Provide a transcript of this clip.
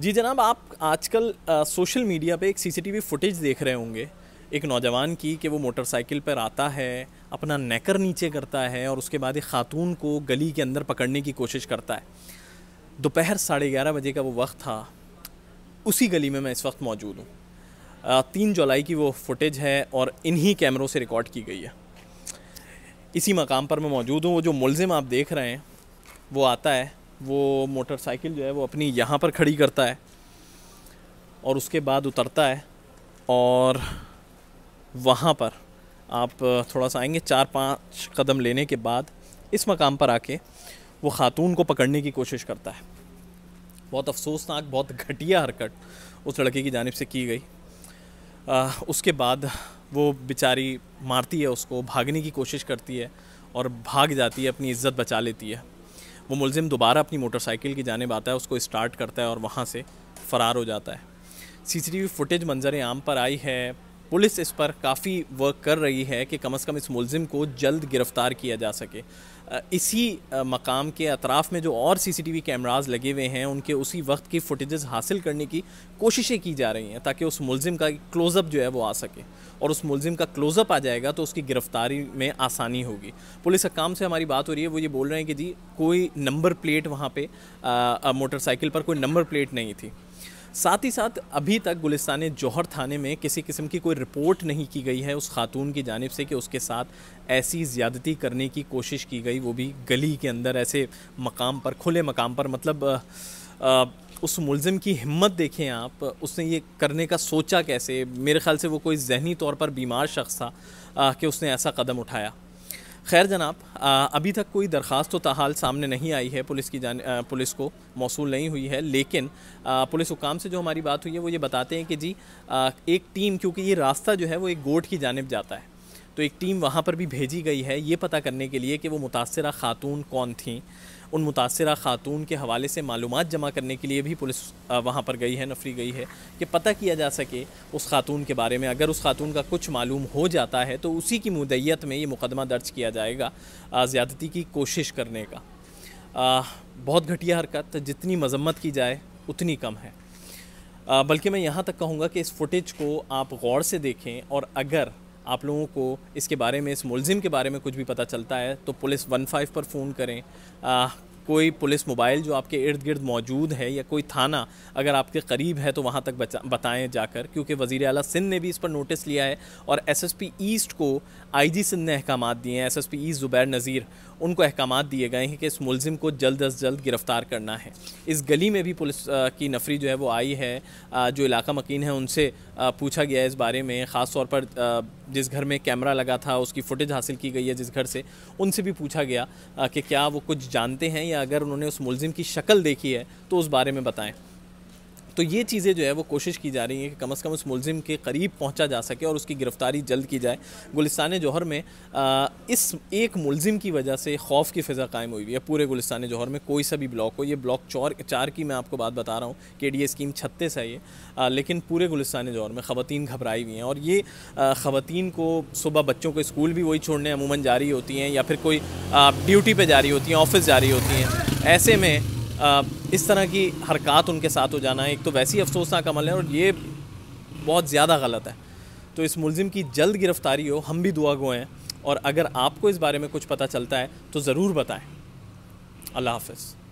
जी जनाब आप आजकल सोशल मीडिया पे एक सीसीटीवी फुटेज देख रहे होंगे एक नौजवान की कि वो मोटरसाइकिल पर आता है अपना नेकर नीचे करता है और उसके बाद एक ख़ातून को गली के अंदर पकड़ने की कोशिश करता है दोपहर साढ़े ग्यारह बजे का वो वक्त था उसी गली में मैं इस वक्त मौजूद हूँ तीन जुलाई की वो फुटेज है और इन्हीं कैमरों से रिकॉर्ड की गई है इसी मकाम पर मैं मौजूद हूँ वो जो मुलज़िम आप देख रहे हैं वो आता है वो मोटरसाइकिल जो है वो अपनी यहाँ पर खड़ी करता है और उसके बाद उतरता है और वहाँ पर आप थोड़ा सा आएंगे चार पाँच कदम लेने के बाद इस मकाम पर आके वो ख़ातून को पकड़ने की कोशिश करता है बहुत अफसोसनाक बहुत घटिया हरकत उस लड़के की जानब से की गई आ, उसके बाद वो बेचारी मारती है उसको भागने की कोशिश करती है और भाग जाती है अपनी इज़्ज़त बचा लेती है वो मुलजिम दोबारा अपनी मोटरसाइकिल की जानब आता है उसको स्टार्ट करता है और वहाँ से फ़रार हो जाता है C C T V footage मंजर आम पर आई है पुलिस इस पर काफ़ी वर्क कर रही है कि कम अज़ कम इस मुलजिम को जल्द गिरफ़्तार किया जा सके इसी मकाम के अतराफ़ में जो और सीसीटीवी कैमरास लगे हुए हैं उनके उसी वक्त की फ़ुटेज़ हासिल करने की कोशिशें की जा रही हैं ताकि उस मुलजिम का क्लोज़अप जो है वो आ सके और उस मुलजिम का क्लोज़अप आ जाएगा तो उसकी गिरफ़्तारी में आसानी होगी पुलिस हकाम से हमारी बात हो रही है वो ये बोल रहे हैं कि जी कोई नंबर प्लेट वहाँ पर मोटरसाइकिल पर कोई नंबर प्लेट नहीं थी साथ ही साथ अभी तक गुलिस्तान जौहर थाने में किसी किस्म की कोई रिपोर्ट नहीं की गई है उस खातून की जानब से कि उसके साथ ऐसी ज़्यादती करने की कोशिश की गई वो भी गली के अंदर ऐसे मकाम पर खुले मकाम पर मतलब आ, आ, उस मुलम की हिम्मत देखें आप उसने ये करने का सोचा कैसे मेरे ख्याल से वो कोई जहनी तौर पर बीमार शख्स था आ, कि उसने ऐसा कदम उठाया खैर जनाब अभी तक कोई दरख्वास्त तो ताहाल सामने नहीं आई है पुलिस की जान पुलिस को मौसू नहीं हुई है लेकिन आ, पुलिस हुकाम से जो हमारी बात हुई है वो ये बताते हैं कि जी एक टीम क्योंकि ये रास्ता जो है वो एक गोट की जानब जाता है तो एक टीम वहाँ पर भी भेजी गई है ये पता करने के लिए कि वो मुतासर ख़ातून कौन थी उन मुतासर ख़ातून के हवाले से मालूम जमा करने के लिए भी पुलिस वहाँ पर गई है नफरी गई है कि पता किया जा सके उस खातून के बारे में अगर उस खातून का कुछ मालूम हो जाता है तो उसी की मुदैत में ये मुकदमा दर्ज किया जाएगा ज़्यादती की कोशिश करने का आ, बहुत घटिया हरकत जितनी मजम्मत की जाए उतनी कम है बल्कि मैं यहाँ तक कहूँगा कि इस फुटेज को आप गौर से देखें और अगर आप लोगों को इसके बारे में इस मुलजिम के बारे में कुछ भी पता चलता है तो पुलिस वन फाइव पर फ़ोन करें आ, कोई पुलिस मोबाइल जो आपके इर्द गिर्द मौजूद है या कोई थाना अगर आपके करीब है तो वहाँ तक बताएं जाकर क्योंकि वज़ी अला सिंध ने भी इस पर नोटिस लिया है और एस एस पी ईस्ट को आई जी सिंध ने अहकाम दिए हैं S S P east Zubair Nazir उनको अहकाम दिए गए हैं कि इस मुलिम को जल्द अज जल्द गिरफ़्तार करना है इस गली में भी पुलिस की नफरी जो है वो आई है जो इलाका मकिन है उनसे पूछा गया है इस बारे में ख़ास तौर पर जिस घर में कैमरा लगा था उसकी फ़ुटेज हासिल की गई है जिस घर से उनसे भी पूछा गया कि क्या वो कुछ जानते हैं या अगर उन्होंने उस मुलिम की शक्ल देखी है तो उस बारे में बताएँ तो ये चीज़ें जो है वो कोशिश की जा रही हैं कि कम अज़ कम उस मुलिम के करीब पहुँचा जा सके और उसकी गिरफ्तारी जल्द की जाए गुलिस्तान जौहर में आ, इस एक मुलिम की वजह से खौफ की फ़िज़ा कायम हुई है पूरे गुलिस्तान जौहर में कोई सा भी ब्लॉक हो ये ब्लॉक चौर चार की मैं आपको बात बता रहा हूँ के डी स्कीम छत्तीस है ये लेकिन पूरे गुलिस्तान जौहर में ख़वान घबराई हुई हैं और ये ख़वान को सुबह बच्चों को स्कूल भी वही छोड़ने अमूमन जारी होती हैं या फिर कोई ड्यूटी पर जारी होती हैं ऑफिस जारी होती हैं ऐसे में इस तरह की हरकत उनके साथ हो जाना एक तो वैसी अफसोसनाक अमल है और ये बहुत ज़्यादा गलत है तो इस मुलिम की जल्द गिरफ्तारी हो हम भी दुआ गो हैं और अगर आपको इस बारे में कुछ पता चलता है तो ज़रूर बताएँ अल्लाह हाफ